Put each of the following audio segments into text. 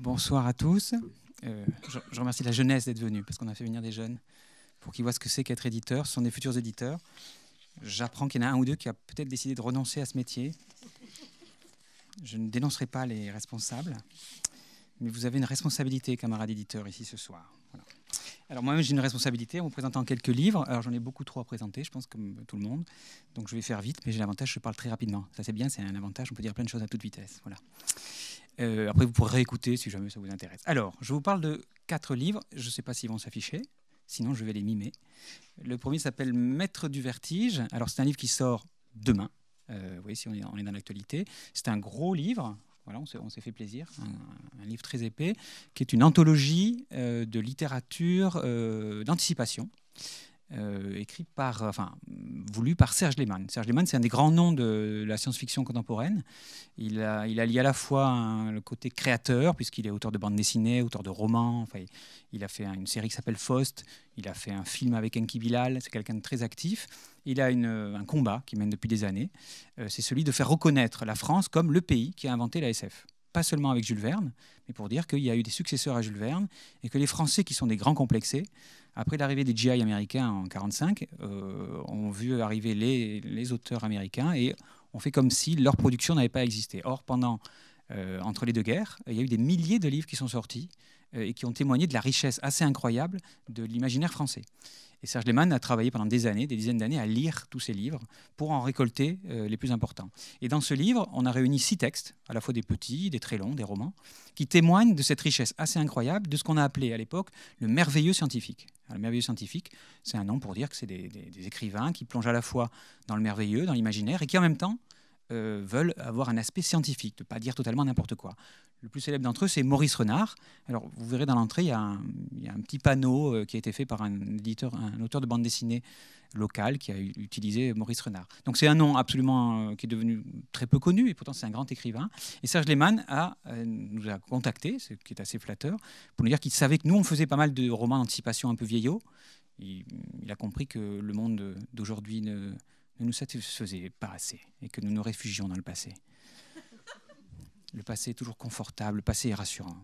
Bonsoir à tous. Euh, je, remercie la jeunesse d'être venue parce qu'on a fait venir des jeunes pour qu'ils voient ce que c'est qu'être éditeur. Ce sont des futurs éditeurs. J'apprends qu'il y en a un ou deux qui a peut-être décidé de renoncer à ce métier. Je ne dénoncerai pas les responsables, mais vous avez une responsabilité, camarades éditeurs, ici ce soir. Alors moi-même, j'ai une responsabilité en vous présentant quelques livres. Alors j'en ai beaucoup trop à présenter, je pense, comme tout le monde. Donc je vais faire vite, mais j'ai l'avantage, je parle très rapidement. Ça c'est bien, c'est un avantage, on peut dire plein de choses à toute vitesse. Voilà. Euh, après, vous pourrez réécouter si jamais ça vous intéresse. Alors, je vous parle de quatre livres. Je ne sais pas s'ils vont s'afficher, sinon je vais les mimer. Le premier s'appelle Maître du vertige. Alors, c'est un livre qui sort demain. vous euh, voyez, si on est, dans l'actualité. C'est un gros livre. Voilà, on s'est fait plaisir, un, livre très épais, qui est une anthologie euh, de littérature d'anticipation. Euh, écrit par, euh, enfin, voulu par Serge Lehmann. Serge Lehmann, c'est un des grands noms de la science-fiction contemporaine. Il, a, il lié à la fois le côté créateur, puisqu'il est auteur de bandes dessinées, auteur de romans. Enfin, il a fait une série qui s'appelle Faust. Il a fait un film avec Enki Bilal. C'est quelqu'un de très actif. Il a un combat qu'il mène depuis des années. Euh, c'est celui de faire reconnaître la France comme le pays qui a inventé la SF pas seulement avec Jules Verne, mais pour dire qu'il y a eu des successeurs à Jules Verne et que les Français qui sont des grands complexés après l'arrivée des GI américains en 1945, on on vu arriver les, auteurs américains et on fait comme si leur production n'avait pas existé. Or, pendant euh, entre les deux guerres. Il y a eu des milliers de livres qui sont sortis euh, et qui ont témoigné de la richesse assez incroyable de l'imaginaire français. Et Serge Lehmann a travaillé pendant des années, des dizaines d'années, à lire tous ces livres pour en récolter euh, les plus importants. Et dans ce livre, on a réuni six textes, à la fois des petits, des très longs, des romans, qui témoignent de cette richesse assez incroyable de ce qu'on a appelé à l'époque le merveilleux scientifique. le merveilleux scientifique, c'est un nom pour dire que c'est des écrivains qui plongent à la fois dans le merveilleux, dans l'imaginaire, et qui en même temps euh, veulent avoir un aspect scientifique, de ne pas dire totalement n'importe quoi. Le plus célèbre d'entre eux, c'est Maurice Renard. Alors, vous verrez dans l'entrée, il y, a un petit panneau euh, qui a été fait par un, éditeur, un auteur de bande dessinée local qui a utilisé Maurice Renard. Donc, c'est un nom absolument euh, qui est devenu très peu connu et pourtant c'est un grand écrivain. Et Serge Lehmann a, nous a contactés, ce qui est assez flatteur, pour nous dire qu'il savait que nous, on faisait pas mal de romans d'anticipation un peu vieillots. il a compris que le monde d'aujourd'hui ne ne nous satisfaisait pas assez et que nous nous réfugions dans le passé. Le passé est toujours confortable, le passé est rassurant.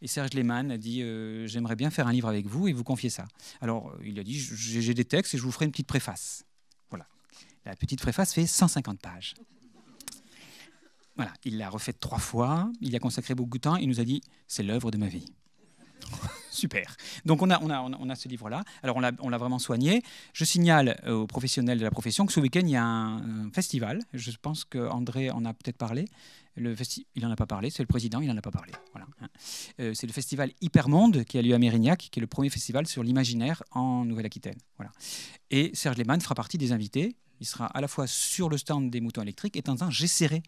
Et Serge Lehmann a dit euh, J'aimerais bien faire un livre avec vous et vous confier ça. Alors euh, il a dit J'ai des textes et je vous ferai une petite préface. Voilà. La petite préface fait 150 pages. Voilà, il l'a refaite trois fois, il a consacré beaucoup de temps, il nous a dit C'est l'œuvre de ma vie. Super. Donc on a, on a, ce livre-là. Alors on l'a vraiment soigné. Je signale euh, aux professionnels de la profession que ce week-end, il y a un, festival. Je pense qu'André en a peut-être parlé. il n'en a pas parlé, c'est le président, il n'en a pas parlé. Voilà. Hein. Euh, c'est le festival Hypermonde qui a lieu à Mérignac, qui est le premier festival sur l'imaginaire en Nouvelle-Aquitaine. Voilà. Et Serge Lehmann fera partie des invités. Il sera à la fois sur le stand des moutons électriques et dans un j'essaierai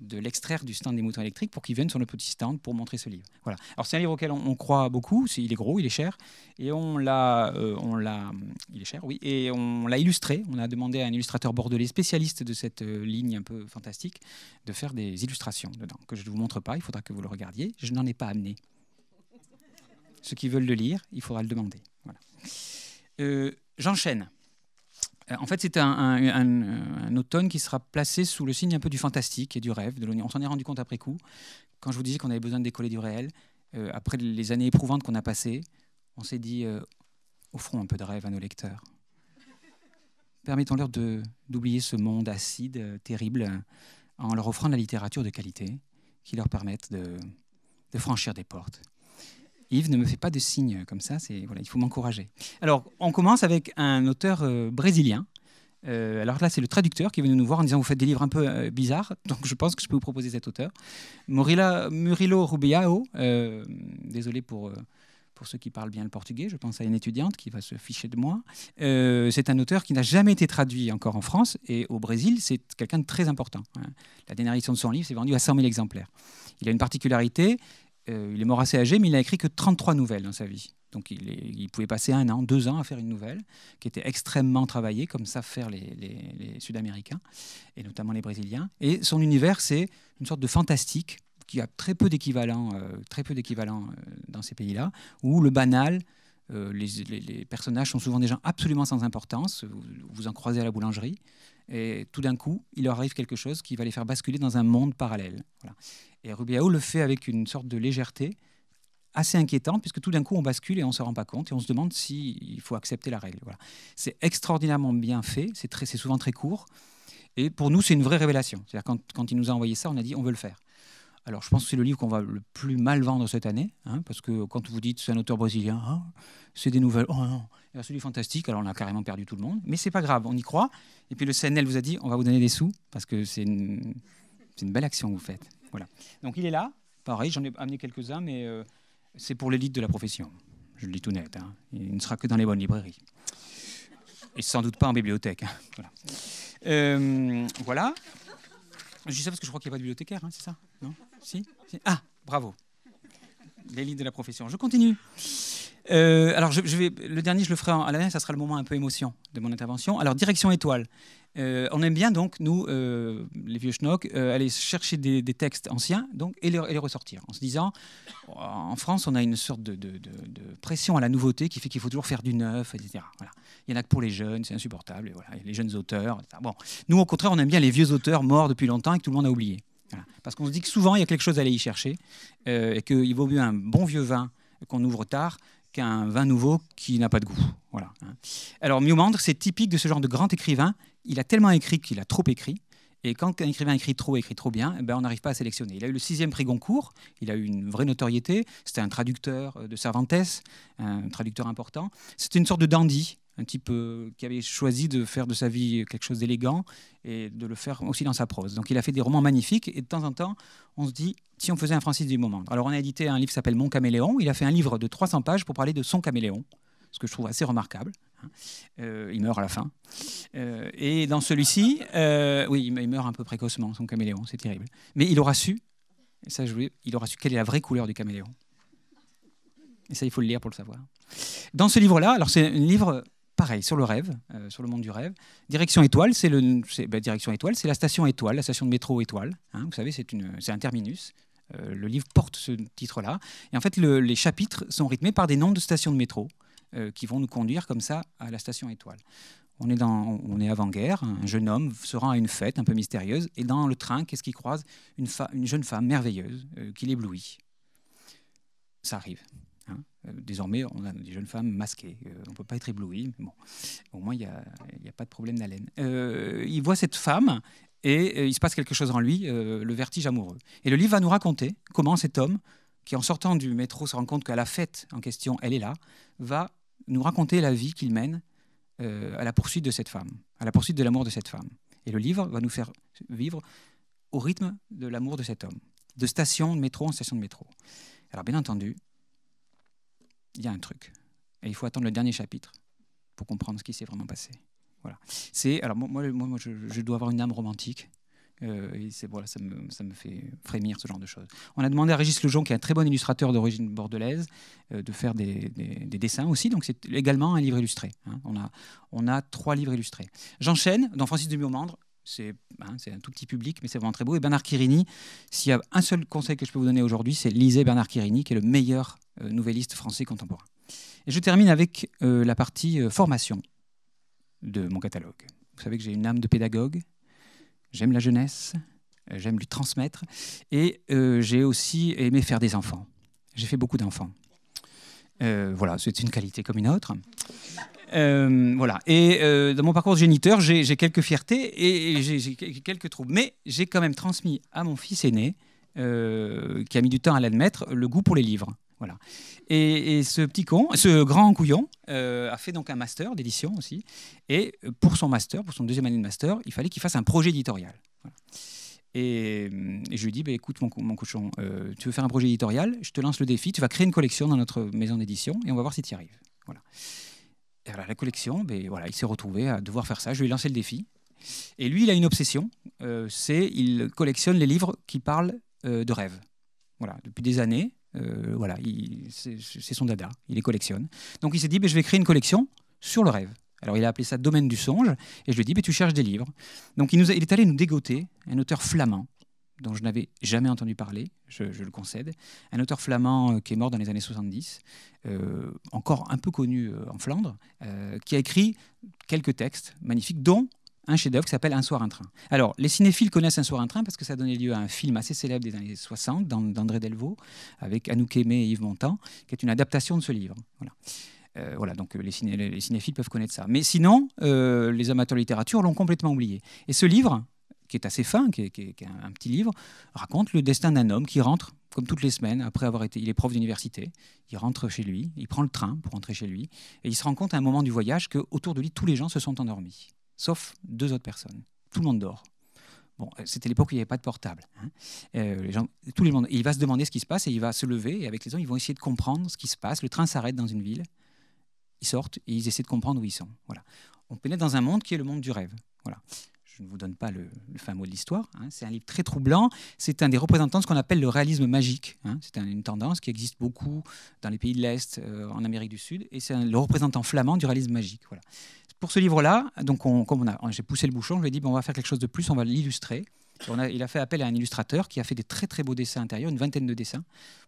de l'extraire du stand des moutons électriques pour qu'il vienne sur le petit stand pour montrer ce livre. Voilà. Alors c'est un livre auquel on, croit beaucoup, il est gros, il est cher, et on l'a, euh, on l'a, il est cher, oui, et on l'a illustré. On a demandé à un illustrateur bordelais spécialiste de cette euh, ligne un peu fantastique de faire des illustrations dedans que je ne vous montre pas. Il faudra que vous le regardiez. Je n'en ai pas amené. Ceux qui veulent le lire, il faudra le demander. Voilà. Euh, j'enchaîne. Euh, en fait, c'est un, automne qui sera placé sous le signe un peu du fantastique et du rêve. on s'en est rendu compte après coup, quand je vous disais qu'on avait besoin de décoller du réel. Euh, après les années éprouvantes qu'on a passées, on s'est dit euh, offrons un peu de rêve à nos lecteurs. Permettons-leur d'oublier ce monde acide, terrible, en leur offrant de la littérature de qualité qui leur permette de franchir des portes. Yves, ne me fait pas de signes comme ça, c'est voilà, il faut m'encourager. Alors, on commence avec un auteur euh, brésilien. Euh, alors là, c'est le traducteur qui est venu nous voir en disant Vous faites des livres un peu euh, bizarres, donc je pense que je peux vous proposer cet auteur. Morila, Murilo Rubiao, désolé pour pour ceux qui parlent bien le portugais, je pense à une étudiante qui va se ficher de moi. c'est un auteur qui n'a jamais été traduit encore en France et au Brésil, c'est quelqu'un de très important. Hein. La dernière édition de son livre s'est vendue à 100 000 exemplaires. Il a une particularité, euh, il est mort assez âgé, mais il n'a écrit que 33 nouvelles dans sa vie. Donc il, pouvait passer un an, deux ans à faire une nouvelle qui était extrêmement travaillée, comme savent faire les, Sud-Américains, et notamment les Brésiliens. Et son univers, c'est une sorte de fantastique qui a très peu d'équivalent euh, d'équivalents euh, dans ces pays-là, où le banal euh, les, personnages sont souvent des gens absolument sans importance. Vous, vous en croisez à la boulangerie. Et tout d'un coup, il leur arrive quelque chose qui va les faire basculer dans un monde parallèle. Et Rubiao le fait avec une sorte de légèreté assez inquiétante, puisque tout d'un coup, on bascule et on ne se rend pas compte, et on se demande s'il faut accepter la règle. Voilà. C'est extraordinairement bien fait, c'est souvent très court. Et pour nous, c'est une vraie révélation. cest quand, il nous a envoyé ça, on a dit on veut le faire. Alors, je pense que c'est le livre qu'on va le plus mal vendre cette année, hein, parce que quand vous dites c'est un auteur brésilien, hein, c'est des nouvelles, oh non, c'est du fantastique, alors on a carrément perdu tout le monde, mais c'est pas grave, on y croit. Et puis le CNL vous a dit on va vous donner des sous, parce que c'est une, belle action que vous faites. Voilà. Donc il est là, pareil, j'en ai amené quelques-uns, mais euh, c'est pour l'élite de la profession. Je le dis tout net, hein. il ne sera que dans les bonnes librairies. Et sans doute pas en bibliothèque. Voilà. Euh, voilà. Je dis ça parce que je crois qu'il n'y a pas de bibliothécaire, hein, c'est ça Non si, si Ah, bravo. L'élite de la profession. Je continue. Euh, alors, je, vais, le dernier, je le ferai à l'année, ça sera le moment un peu émotion de mon intervention. Alors, direction étoile. Euh, on aime bien, donc, nous, euh, les vieux schnocks, aller chercher des, textes anciens donc, et, les, ressortir, en se disant, en France, on a une sorte de, pression à la nouveauté qui fait qu'il faut toujours faire du neuf, etc. Il y en a que pour les jeunes, c'est insupportable, et voilà, les jeunes auteurs. Bon. Nous, au contraire, on aime bien les vieux auteurs morts depuis longtemps et que tout le monde a oublié. Parce qu'on se dit que souvent, il y a quelque chose à aller y chercher, et qu'il vaut mieux un bon vieux vin qu'on ouvre tard qu'un vin nouveau qui n'a pas de goût. Voilà. Hein. Alors Miomandre, c'est typique de ce genre de grand écrivain. Il a tellement écrit qu'il a trop écrit. Et quand un écrivain écrit trop, écrit trop bien, eh ben on n'arrive pas à sélectionner. Il a eu le sixième prix Goncourt, il a eu une vraie notoriété. C'était un traducteur euh, de Cervantes, un traducteur important. C'était une sorte de dandy, un type euh, qui avait choisi de faire de sa vie quelque chose d'élégant et de le faire aussi dans sa prose. Donc il a fait des romans magnifiques et de temps en temps, on se dit si on faisait un Francis du moment. Alors on a édité un livre qui s'appelle Mon caméléon. Il a fait un livre de 300 pages pour parler de son caméléon, ce que je trouve assez remarquable. Hein. Euh, il meurt à la fin. Euh, et dans celui-ci, oui, il meurt un peu précocement, son caméléon, c'est terrible. Mais il aura su, et ça, je voulais, il aura su quelle est la vraie couleur du caméléon. Et ça, il faut le lire pour le savoir. Dans ce livre-là, alors c'est un livre pareil, sur le rêve, euh, sur le monde du rêve. Ben, direction Étoile, c'est la station Étoile, la station de métro Étoile. Hein, vous savez, c'est un terminus. Euh, le livre porte ce titre-là. Et en fait, les chapitres sont rythmés par des noms de stations de métro euh, qui vont nous conduire comme ça à la station Étoile. On est, est avant-guerre, un jeune homme se rend à une fête un peu mystérieuse, et dans le train, qu'est-ce qu'il croise une, une, jeune femme merveilleuse qui l'éblouit. Ça arrive. Hein. Euh, désormais, on a des jeunes femmes masquées. Euh, on ne peut pas être ébloui, mais bon, au moins, il n'y a, pas de problème d'haleine. Euh, il voit cette femme et il se passe quelque chose en lui, le vertige amoureux. Et le livre va nous raconter comment cet homme, qui en sortant du métro se rend compte qu'à la fête en question, elle est là, va nous raconter la vie qu'il mène à la poursuite de cette femme, à la poursuite de l'amour de cette femme. Et le livre va nous faire vivre au rythme de l'amour de cet homme, de station de métro en station de métro. Alors bien entendu, il y a un truc. Et il faut attendre le dernier chapitre pour comprendre ce qui s'est vraiment passé. Voilà. C'est alors moi, moi, moi je, dois avoir une âme romantique. Euh, et c'est voilà, ça me, ça me, fait frémir ce genre de choses. On a demandé à Régis Lejon, qui est un très bon illustrateur d'origine bordelaise, euh, de faire des, des, dessins aussi. Donc c'est également un livre illustré. Hein. On a on a trois livres illustrés. J'enchaîne dans Francis de Miomandre. Hein, c'est un tout petit public, mais c'est vraiment très beau. Et Bernard Quirini, s'il y a un seul conseil que je peux vous donner aujourd'hui, c'est lisez Bernard Quirini, qui est le meilleur euh, nouvelliste français contemporain. Et je termine avec euh, la partie euh, formation de mon catalogue. Vous savez que j'ai une âme de pédagogue, j'aime la jeunesse, j'aime lui transmettre, et j'ai aussi aimé faire des enfants. J'ai fait beaucoup d'enfants. voilà, c'est une qualité comme une autre. voilà. Et dans mon parcours de géniteur, j'ai quelques fiertés et j'ai quelques troubles. Mais j'ai quand même transmis à mon fils aîné, qui a mis du temps à l'admettre, le goût pour les livres. Voilà. Et, ce petit con, ce grand couillon, euh, a fait donc un master d'édition aussi. Et pour son master, pour son deuxième année de master, il fallait qu'il fasse un projet éditorial. Et, je lui dis, bah, écoute mon, cochon, euh, tu veux faire un projet éditorial, je te lance le défi, tu vas créer une collection dans notre maison d'édition et on va voir si tu y arrives. Voilà. Et voilà, la collection, ben, voilà, il s'est retrouvé à devoir faire ça. Je lui ai lancé le défi. Et lui, il a une obsession, euh, c'est il collectionne les livres qui parlent de rêves. Voilà, depuis des années, euh, voilà, c'est son dada, il les collectionne. Donc il s'est dit, ben, je vais créer une collection sur le rêve. Alors il a appelé ça Domaine du songe, et je lui ai dit, ben, tu cherches des livres. Donc il, nous est allé nous dégoter un auteur flamand, dont je n'avais jamais entendu parler, je, le concède, un auteur flamand euh, qui est mort dans les années 70, euh, encore un peu connu en Flandre, qui a écrit quelques textes magnifiques, dont un chef-d'œuvre qui s'appelle Un soir un train. Alors, les cinéphiles connaissent Un soir un train parce que ça a donné lieu à un film assez célèbre des années 60 d'André Delvaux avec Anouk Aimé et Yves Montand, qui est une adaptation de ce livre. Voilà. Euh, donc euh, les, cinéphiles peuvent connaître ça. Mais sinon, euh, les amateurs de littérature l'ont complètement oublié. Et ce livre, qui est assez fin, qui est, un, petit livre, raconte le destin d'un homme qui rentre, comme toutes les semaines, après avoir été. Il est prof d'université, il rentre chez lui, il prend le train pour rentrer chez lui, et il se rend compte à un moment du voyage que autour de lui, tous les gens se sont endormis sauf deux autres personnes. Tout le monde dort. Bon, euh, c'était l'époque où il n'y avait pas de portable. Hein. Euh, tout le monde, il va se demander ce qui se passe et il va se lever et avec les gens, ils vont essayer de comprendre ce qui se passe. Le train s'arrête dans une ville, ils sortent et ils essaient de comprendre où ils sont. Voilà. On pénètre dans un monde qui est le monde du rêve. Voilà. Je ne vous donne pas le, fin mot de l'histoire. Hein. C'est un livre très troublant. C'est un des représentants de ce qu'on appelle le réalisme magique. Hein. C'est une tendance qui existe beaucoup dans les pays de l'Est, euh, en Amérique du Sud, et c'est le représentant flamand du réalisme magique. Voilà pour ce livre-là, donc comme on a, j'ai poussé le bouchon, je lui ai dit bon, on va faire quelque chose de plus, on va l'illustrer. On a, il a fait appel à un illustrateur qui a fait des très très beaux dessins intérieurs, une vingtaine de dessins,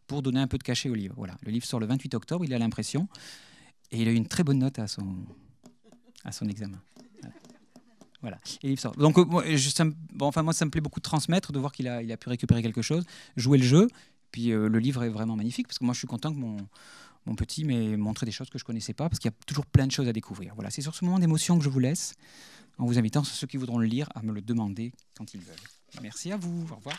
pour donner un peu de cachet au livre. Voilà, le livre sort le 28 octobre, il a l'impression, et il a eu une très bonne note à son, à son examen. Voilà. Et il sort. Donc, enfin, moi, ça me plaît beaucoup de transmettre, de voir qu'il a, il a pu récupérer quelque chose, jouer le jeu. Puis euh, le livre est vraiment magnifique, parce que moi, je suis content que mon, mon petit mais montrer des choses que je ne connaissais pas, parce qu'il y a toujours plein de choses à découvrir. Voilà, c'est sur ce moment d'émotion que je vous laisse, en vous invitant, ceux qui voudront le lire, à me le demander quand ils veulent. Merci à vous, au revoir.